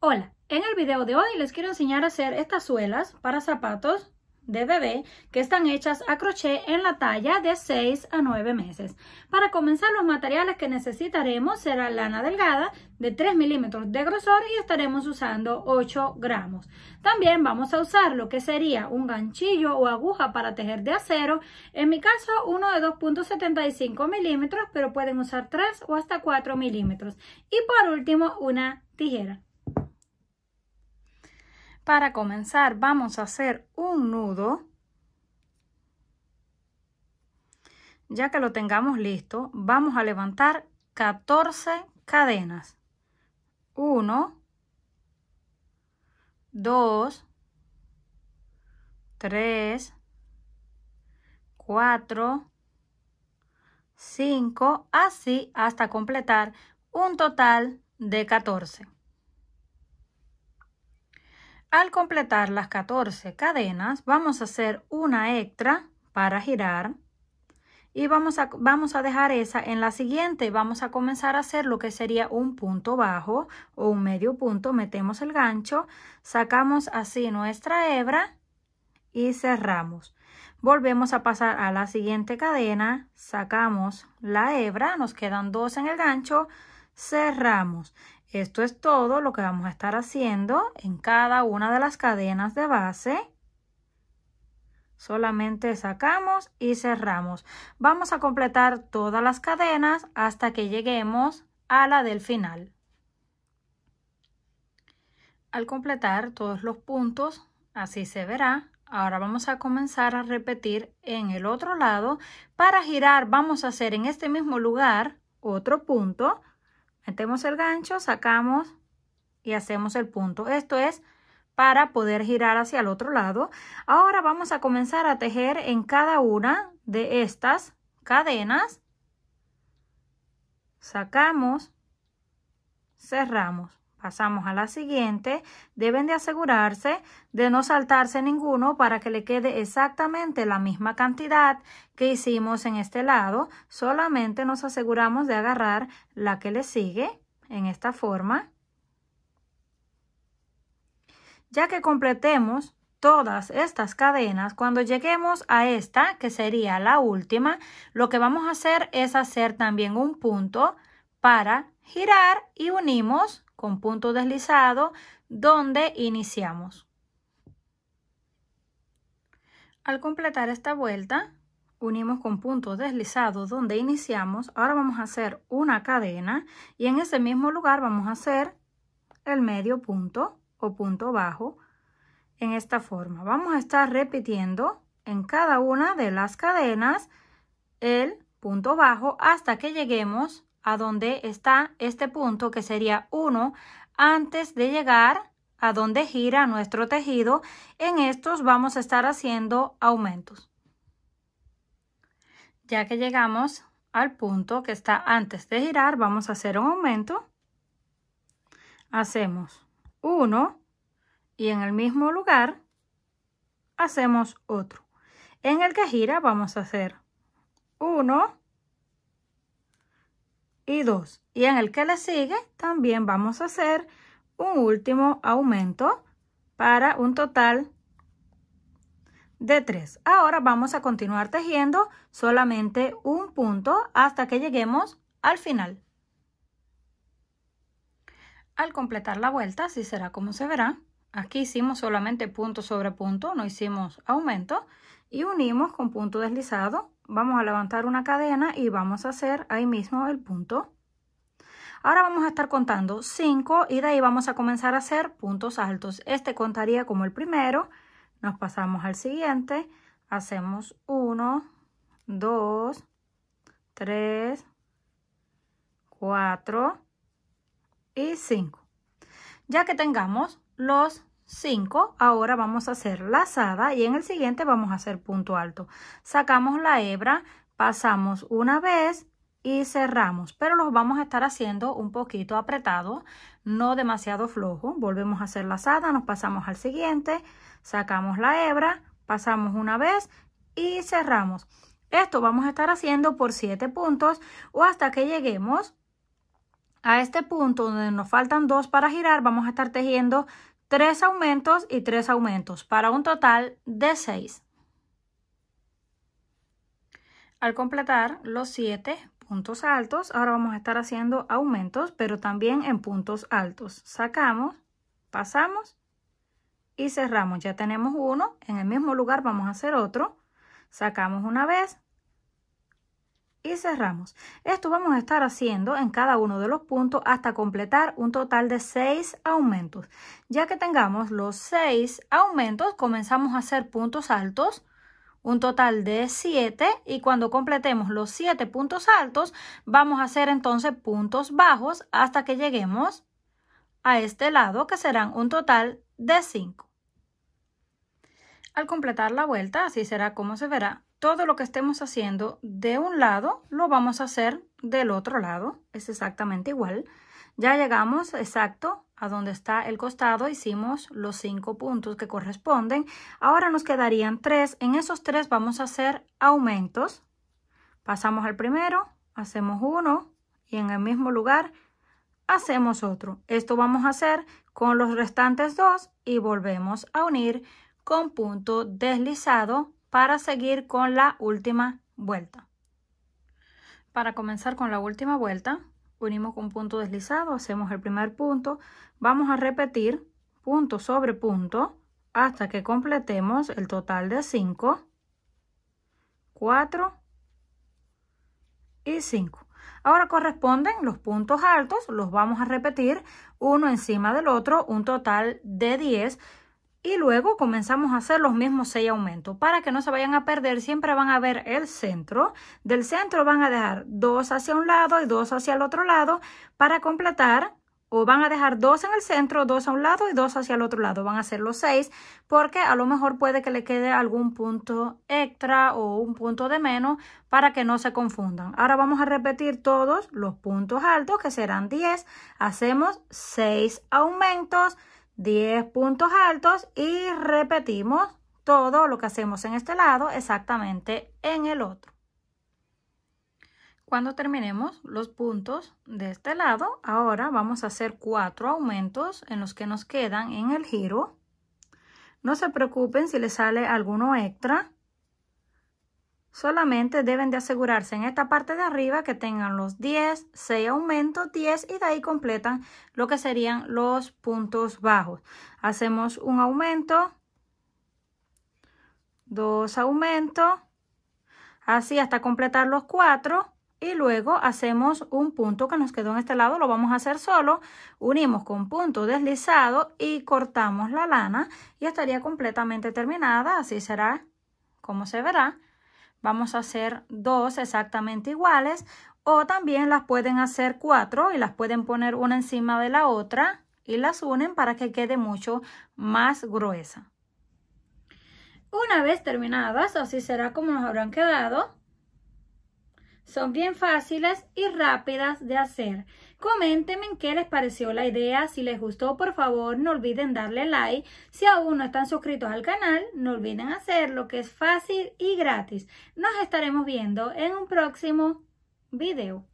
Hola, en el video de hoy les quiero enseñar a hacer estas suelas para zapatos de bebé que están hechas a crochet en la talla de 6 a 9 meses. Para comenzar los materiales que necesitaremos será lana delgada de 3 milímetros de grosor y estaremos usando 8 gramos. También vamos a usar lo que sería un ganchillo o aguja para tejer de acero, en mi caso uno de 2.75 milímetros pero pueden usar 3 o hasta 4 milímetros y por último una tijera. Para comenzar vamos a hacer un nudo. Ya que lo tengamos listo, vamos a levantar 14 cadenas. 1, 2, 3, 4, 5, así hasta completar un total de 14. Al completar las 14 cadenas, vamos a hacer una extra para girar y vamos a, vamos a dejar esa. En la siguiente vamos a comenzar a hacer lo que sería un punto bajo o un medio punto. Metemos el gancho, sacamos así nuestra hebra y cerramos. Volvemos a pasar a la siguiente cadena, sacamos la hebra, nos quedan dos en el gancho, cerramos. Esto es todo lo que vamos a estar haciendo en cada una de las cadenas de base. Solamente sacamos y cerramos. Vamos a completar todas las cadenas hasta que lleguemos a la del final. Al completar todos los puntos, así se verá. Ahora vamos a comenzar a repetir en el otro lado. Para girar vamos a hacer en este mismo lugar otro punto Metemos el gancho, sacamos y hacemos el punto. Esto es para poder girar hacia el otro lado. Ahora vamos a comenzar a tejer en cada una de estas cadenas. Sacamos, cerramos. Pasamos a la siguiente. Deben de asegurarse de no saltarse ninguno para que le quede exactamente la misma cantidad que hicimos en este lado. Solamente nos aseguramos de agarrar la que le sigue en esta forma. Ya que completemos todas estas cadenas, cuando lleguemos a esta, que sería la última, lo que vamos a hacer es hacer también un punto para girar y unimos con punto deslizado donde iniciamos. Al completar esta vuelta, unimos con punto deslizado donde iniciamos. Ahora vamos a hacer una cadena y en ese mismo lugar vamos a hacer el medio punto o punto bajo en esta forma. Vamos a estar repitiendo en cada una de las cadenas el punto bajo hasta que lleguemos a donde está este punto que sería 1 antes de llegar a donde gira nuestro tejido, en estos vamos a estar haciendo aumentos. Ya que llegamos al punto que está antes de girar, vamos a hacer un aumento. Hacemos 1 y en el mismo lugar hacemos otro. En el que gira vamos a hacer uno y 2. Y en el que le sigue también vamos a hacer un último aumento para un total de tres Ahora vamos a continuar tejiendo solamente un punto hasta que lleguemos al final. Al completar la vuelta, así será como se verá. Aquí hicimos solamente punto sobre punto, no hicimos aumento y unimos con punto deslizado vamos a levantar una cadena y vamos a hacer ahí mismo el punto. Ahora vamos a estar contando 5 y de ahí vamos a comenzar a hacer puntos altos. Este contaría como el primero, nos pasamos al siguiente, hacemos 1, 2, 3, 4 y 5. Ya que tengamos los 5, ahora vamos a hacer lazada y en el siguiente vamos a hacer punto alto. Sacamos la hebra, pasamos una vez y cerramos, pero los vamos a estar haciendo un poquito apretado, no demasiado flojo. Volvemos a hacer lazada, nos pasamos al siguiente, sacamos la hebra, pasamos una vez y cerramos. Esto vamos a estar haciendo por 7 puntos o hasta que lleguemos a este punto donde nos faltan dos para girar, vamos a estar tejiendo tres aumentos y tres aumentos, para un total de seis. Al completar los siete puntos altos, ahora vamos a estar haciendo aumentos, pero también en puntos altos. Sacamos, pasamos y cerramos. Ya tenemos uno, en el mismo lugar vamos a hacer otro. Sacamos una vez, y cerramos. Esto vamos a estar haciendo en cada uno de los puntos hasta completar un total de seis aumentos. Ya que tengamos los seis aumentos, comenzamos a hacer puntos altos, un total de siete y cuando completemos los siete puntos altos, vamos a hacer entonces puntos bajos hasta que lleguemos a este lado que serán un total de 5. Al completar la vuelta, así será como se verá todo lo que estemos haciendo de un lado lo vamos a hacer del otro lado. Es exactamente igual. Ya llegamos exacto a donde está el costado. Hicimos los cinco puntos que corresponden. Ahora nos quedarían tres. En esos tres vamos a hacer aumentos. Pasamos al primero, hacemos uno y en el mismo lugar hacemos otro. Esto vamos a hacer con los restantes dos y volvemos a unir con punto deslizado para seguir con la última vuelta. Para comenzar con la última vuelta, unimos con punto deslizado, hacemos el primer punto, vamos a repetir punto sobre punto hasta que completemos el total de 5, 4 y 5. Ahora corresponden los puntos altos, los vamos a repetir uno encima del otro, un total de 10 y luego comenzamos a hacer los mismos seis aumentos. Para que no se vayan a perder, siempre van a ver el centro. Del centro van a dejar dos hacia un lado y dos hacia el otro lado para completar o van a dejar dos en el centro, dos a un lado y dos hacia el otro lado. Van a ser los seis porque a lo mejor puede que le quede algún punto extra o un punto de menos para que no se confundan. Ahora vamos a repetir todos los puntos altos que serán 10. Hacemos seis aumentos, 10 puntos altos y repetimos todo lo que hacemos en este lado exactamente en el otro. Cuando terminemos los puntos de este lado, ahora vamos a hacer cuatro aumentos en los que nos quedan en el giro. No se preocupen si les sale alguno extra, Solamente deben de asegurarse en esta parte de arriba que tengan los 10, 6 aumentos, 10 y de ahí completan lo que serían los puntos bajos. Hacemos un aumento, dos aumentos, así hasta completar los 4 y luego hacemos un punto que nos quedó en este lado, lo vamos a hacer solo, unimos con punto deslizado y cortamos la lana y estaría completamente terminada, así será como se verá. Vamos a hacer dos exactamente iguales o también las pueden hacer cuatro y las pueden poner una encima de la otra y las unen para que quede mucho más gruesa. Una vez terminadas, así será como nos habrán quedado. Son bien fáciles y rápidas de hacer. Coméntenme qué les pareció la idea. Si les gustó, por favor, no olviden darle like. Si aún no están suscritos al canal, no olviden hacerlo, que es fácil y gratis. Nos estaremos viendo en un próximo video.